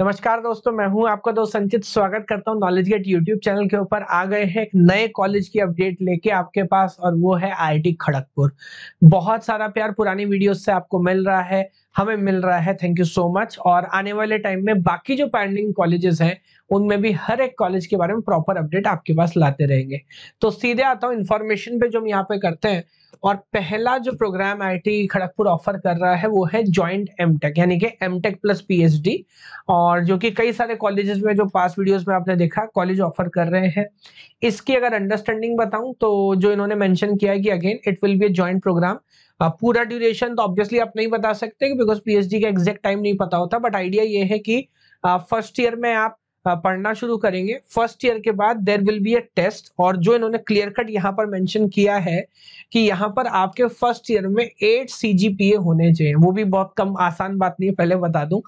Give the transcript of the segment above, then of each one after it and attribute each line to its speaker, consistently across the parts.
Speaker 1: नमस्कार दोस्तों मैं हूं आपका दोस्त संचित स्वागत करता हूं नॉलेज गेट यूट्यूब चैनल के ऊपर आ गए हैं एक नए कॉलेज की अपडेट लेके आपके पास और वो है आईआईटी खड़गपुर बहुत सारा प्यार पुरानी वीडियोस से आपको मिल रहा है हमें मिल रहा है थैंक यू सो मच और आने वाले टाइम में बाकी जो पेंडिंग कॉलेजेस है उनमें भी हर एक कॉलेज के बारे में प्रॉपर अपडेट आपके पास लाते रहेंगे तो सीधे आता हूँ इन्फॉर्मेशन पे जो हम यहाँ पे करते हैं और पहला जो प्रोग्राम आईआईटी खड़गपुर ऑफर कर रहा है वो है ज्वाइंट एमटेक यानी कि एमटेक प्लस पीएचडी और जो कि कई सारे कॉलेजेस में जो पास वीडियोस में आपने देखा कॉलेज ऑफर कर रहे हैं इसकी अगर अंडरस्टैंडिंग बताऊं तो जो इन्होंने मेंशन किया है कि again it will be a joint program पूरा ड्यूरेशन तो ऑब्वियसली आप नहीं बता सकते बिकॉज डी का एग्जैक्ट टाइम नहीं पता होता बट आइडिया ये है कि फर्स्ट ईयर में आप पढ़ना शुरू करेंगे फर्स्ट ईयर के बाद there will be a test और जो इन्होंने क्लियर कट यहाँ पर मेंशन किया है कि यहाँ पर आपके फर्स्ट ईयर में एट सी होने चाहिए वो भी बहुत कम आसान बात नहीं है पहले बता दू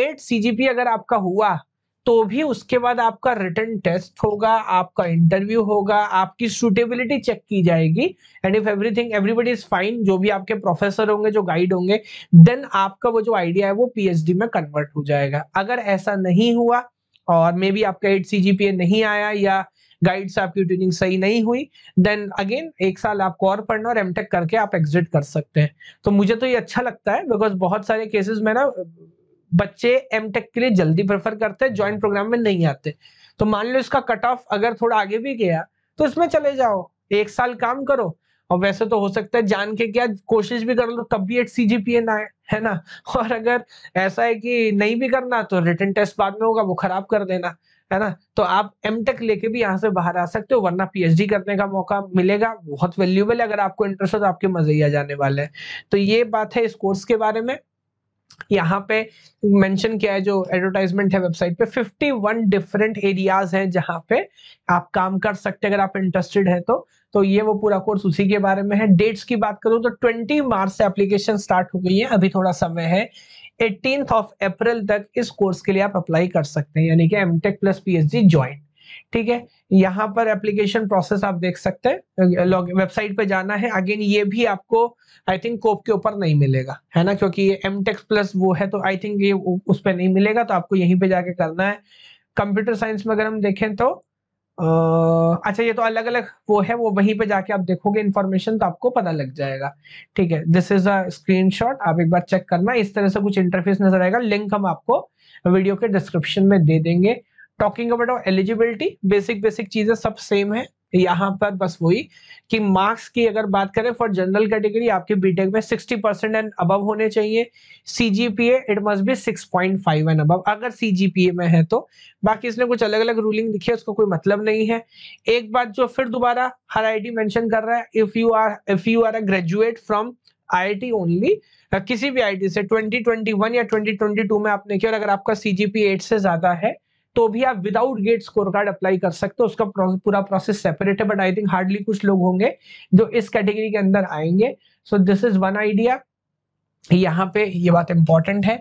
Speaker 1: एट सी अगर आपका हुआ तो भी उसके बाद आपका रिटर्न टेस्ट होगा आपका इंटरव्यू होगा आपकी सुटेबिलिटी चेक की जाएगी and if everything everybody is fine जो भी आपके प्रोफेसर होंगे जो गाइड होंगे देन आपका वो जो आइडिया है वो पीएचडी में कन्वर्ट हो जाएगा अगर ऐसा नहीं हुआ और मे बी आपका एट सी नहीं आया या गाइड से आपकी ट्यूनिंग सही नहीं हुई देन अगेन एक साल आपको और पढ़ना और एमटेक करके आप एग्जिट कर सकते हैं तो मुझे तो ये अच्छा लगता है बिकॉज बहुत सारे केसेस में ना बच्चे एमटेक के लिए जल्दी प्रेफर करते हैं ज्वाइंट प्रोग्राम में नहीं आते तो मान लो इसका कट ऑफ अगर थोड़ा आगे भी गया तो इसमें चले जाओ एक साल काम करो और वैसे तो हो सकता है जान के क्या कोशिश भी कर लो तब भी एट सीजीपीए ना है है ना और अगर ऐसा है कि नहीं भी करना तो रिटर्न टेस्ट बाद में होगा वो खराब कर देना है ना तो आप एम टेक लेके भी यहाँ से बाहर आ सकते हो वरना पीएचडी करने का मौका मिलेगा बहुत वैल्यूबल है अगर आपको इंटरेस्ट हो तो आपके मजे ही आ जाने वाले हैं तो ये बात है इस कोर्स के बारे में यहाँ पे मेंशन किया है जो एडवर्टाइजमेंट है वेबसाइट पे 51 डिफरेंट एरियाज हैं जहाँ पे आप काम कर सकते हैं अगर आप इंटरेस्टेड हैं तो तो ये वो पूरा कोर्स उसी के बारे में है डेट्स की बात करूँ तो 20 मार्च से एप्लीकेशन स्टार्ट हो गई है अभी थोड़ा समय है एटीन ऑफ अप्रैल तक इस कोर्स के लिए आप अप्लाई कर सकते हैं यानी कि एम प्लस पीएचडी ज्वाइंट ठीक है यहाँ पर एप्लीकेशन प्रोसेस आप देख सकते हैं लॉग वेबसाइट पे जाना है अगेन ये भी आपको आई थिंक कोप के ऊपर नहीं मिलेगा है ना क्योंकि ये एम टेक्स प्लस वो है तो आई थिंक ये उस पर नहीं मिलेगा तो आपको यहीं पे जाके करना है कंप्यूटर साइंस में अगर हम देखें तो अच्छा ये तो अलग अलग वो है वो वहीं पे जाके आप देखोगे इन्फॉर्मेशन तो आपको पता लग जाएगा ठीक है दिस इज अ स्क्रीनशॉट आप एक बार चेक करना इस तरह से कुछ इंटरफेस नजर आएगा लिंक हम आपको वीडियो के डिस्क्रिप्शन में दे देंगे talking about eligibility basic basic चीजें सब सेम है यहाँ पर बस वही कि मार्क्स की अगर बात करें फॉर जनरल कैटेगरी आपके बीटेक में 60 परसेंट एंड अबव होने चाहिए CGPA it must be 6.5 and above अगर सी जी पी ए में है तो बाकी इसने कुछ अलग अलग रूलिंग लिखी है उसका कोई मतलब नहीं है एक बात जो फिर दोबारा हर आई टी मैंशन कर रहा है if you are if you are a graduate from I T only किसी भी आई टी से ट्वेंटी या ट्वेंटी में आपने किया और अगर आपका सीजीपी एट से ज्यादा है तो भी आप without GATE score card apply कर सकते हो उसका पूरा प्रोसेस सेपरेट है बट आई थिंक हार्डली कुछ लोग होंगे जो इस कैटेगरी के अंदर आएंगे so this is one idea यहाँ पे ये बात इंपॉर्टेंट है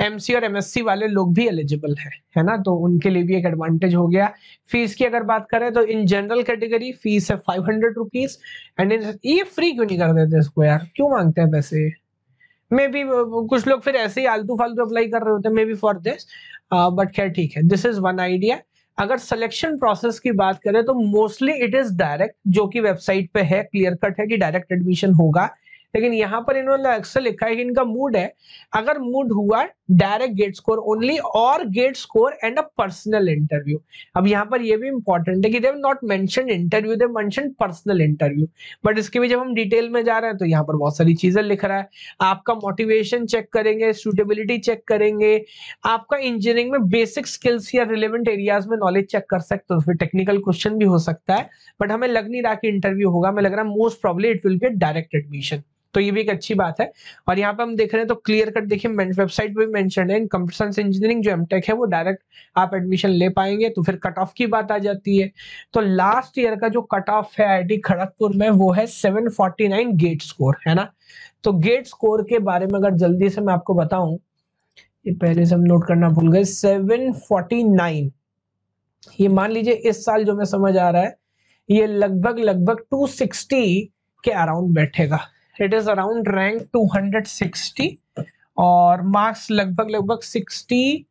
Speaker 1: एमसी और एमएससी वाले लोग भी एलिजिबल है है ना तो उनके लिए भी एक एडवांटेज हो गया फीस की अगर बात करें तो इन जनरल कैटेगरी फीस है फाइव हंड्रेड रुपीज एंड ये फ्री क्यों नहीं कर देते इसको यार क्यों मांगते हैं पैसे मे बी uh, कुछ लोग फिर ऐसे ही आलतू फालतू अप्लाई कर रहे होते हैं maybe for this but खैर ठीक है दिस इज वन आइडिया अगर सिलेक्शन प्रोसेस की बात करें तो मोस्टली इट इज डायरेक्ट जो कि वेबसाइट पे है क्लियर कट है कि डायरेक्ट एडमिशन होगा लेकिन यहाँ पर इन्होंने अक्सर लिखा है कि इनका मूड है अगर मूड हुआ डायरेक्ट गेट स्कोर ओनली और GATE score and a personal interview अब यहाँ पर यह भी इंपॉर्टेंट है कि they've not mention interview they've mention personal interview but इसके भी जब हम डिटेल में जा रहे हैं तो यहाँ पर बहुत सारी चीजें लिख रहा है आपका मोटिवेशन चेक करेंगे सुटेबिलिटी चेक करेंगे आपका इंजीनियरिंग में बेसिक स्किल्स या रिलेवेंट एरियाज में नॉलेज चेक कर सकते हो तो फिर टेक्निकल क्वेश्चन भी हो सकता है बट हमें लग नहीं रहा कि इंटरव्यू होगा हमें लग रहा है most problem it will be direct admission तो ये भी एक अच्छी बात है और यहाँ पे हम देख रहे हैं तो क्लियर कट देखिए वेबसाइट पे भी मेंशन है इन कंप्यूटर इंजीनियरिंग जो एमटेक है वो डायरेक्ट आप एडमिशन ले पाएंगे तो फिर कट ऑफ की बात आ जाती है तो लास्ट ईयर का जो कट ऑफ है आई खड़गपुर में वो है सेवन गेट स्कोर है ना तो गेट स्कोर के बारे में अगर जल्दी से मैं आपको बताऊं ये पहले से हम नोट करना भूल गए नाइन ये मान लीजिए इस साल जो मैं समझ आ रहा है ये लगभग लगभग 260 के अराउंड बैठेगा इट इज अराउंड रैंक 260 और मार्क्स लगभग लगभग 67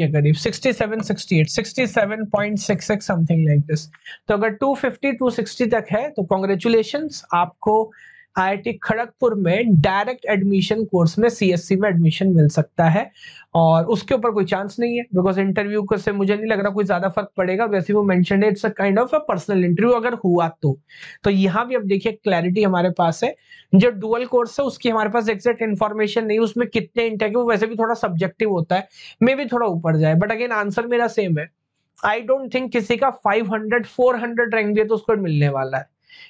Speaker 1: के करीब 67 68 67.66 समथिंग लाइक दिस तो अगर 250 260 तक है तो कॉन्ग्रेचुलेशन आपको आईआईटी खड़गपुर में डायरेक्ट एडमिशन कोर्स में सीएससी में एडमिशन मिल सकता है और उसके ऊपर कोई चांस नहीं है बिकॉज इंटरव्यू से मुझे नहीं लग रहा कोई ज्यादा फर्क पड़ेगा वैसे वो मेंशन है it's a kind of a personal interview अगर हुआ तो तो यहाँ भी अब देखिए क्लैरिटी हमारे पास है जो डुअल कोर्स है उसकी हमारे पास एग्जैक्ट इन्फॉर्मेशन नहीं उसमें कितने इंटेक वो वैसे भी थोड़ा सब्जेक्टिव होता है मे भी थोड़ा ऊपर जाए बट अगेन आंसर मेरा सेम है आई डोंट थिंक किसी का five hundred four hundred rank भी है तो उसको मिलने वाला है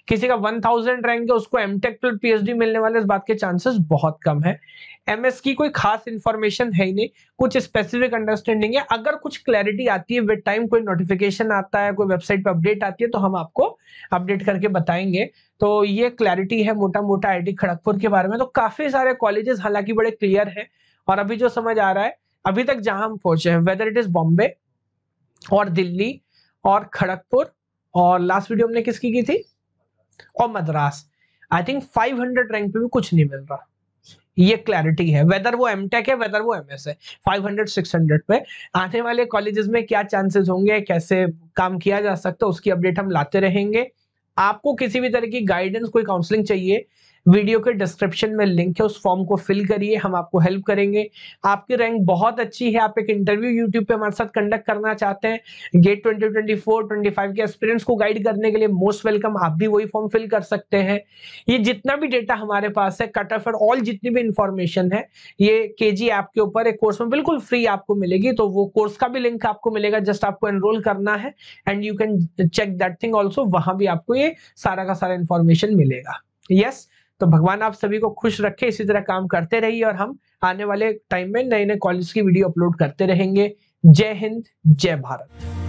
Speaker 1: किसी का 1000 रैंक है उसको एमटेक प्लस पीएचडी मिलने वाले इस बात के चांसेस बहुत कम है एमएस की कोई खास इंफॉर्मेशन है ही नहीं कुछ स्पेसिफिक अंडरस्टैंडिंग है अगर कुछ क्लैरिटी आती है विद टाइम कोई नोटिफिकेशन आता है कोई वेबसाइट पर अपडेट आती है तो हम आपको अपडेट करके बताएंगे तो ये क्लैरिटी है मोटा मोटा आई खड़गपुर के बारे में तो काफी सारे कॉलेजेस हालांकि बड़े क्लियर है और अभी जो समझ आ रहा है अभी तक जहां हम पहुंचे हैं वेदर इट इज बॉम्बे और दिल्ली और खड़गपुर और लास्ट वीडियो हमने किसकी की थी और मद्रास आई थिंक 500 रैंक पे भी कुछ नहीं मिल रहा ये क्लैरिटी है वेदर वो एम है वेदर वो एम है 500 600 पे आने वाले कॉलेजेस में क्या चांसेस होंगे कैसे काम किया जा सकता है उसकी अपडेट हम लाते रहेंगे आपको किसी भी तरह की गाइडेंस कोई काउंसलिंग चाहिए वीडियो के डिस्क्रिप्शन में लिंक है उस फॉर्म को फिल करिए हम आपको हेल्प करेंगे आपकी रैंक बहुत अच्छी है आप एक इंटरव्यू यूट्यूब पे हमारे साथ कंडक्ट करना चाहते हैं गेट ट्वेंटी फाइव के एक्सपीरियंस को गाइड करने के लिए मोस्ट वेलकम आप भी वही फॉर्म फिल कर सकते हैं ये जितना भी डेटा हमारे पास है कट ऑफ ऑल जितनी भी इंफॉर्मेशन है ये के जी ऐप के ऊपर एक कोर्स में बिल्कुल फ्री आपको मिलेगी तो वो कोर्स का भी लिंक आपको मिलेगा जस्ट आपको एनरोल करना है and you can check that thing also वहां भी आपको ये सारा का सारा इंफॉर्मेशन मिलेगा यस yes? तो भगवान आप सभी को खुश रखे इसी तरह काम करते रहिए और हम आने वाले टाइम में नए नए कॉलेज की वीडियो अपलोड करते रहेंगे जय हिंद जय भारत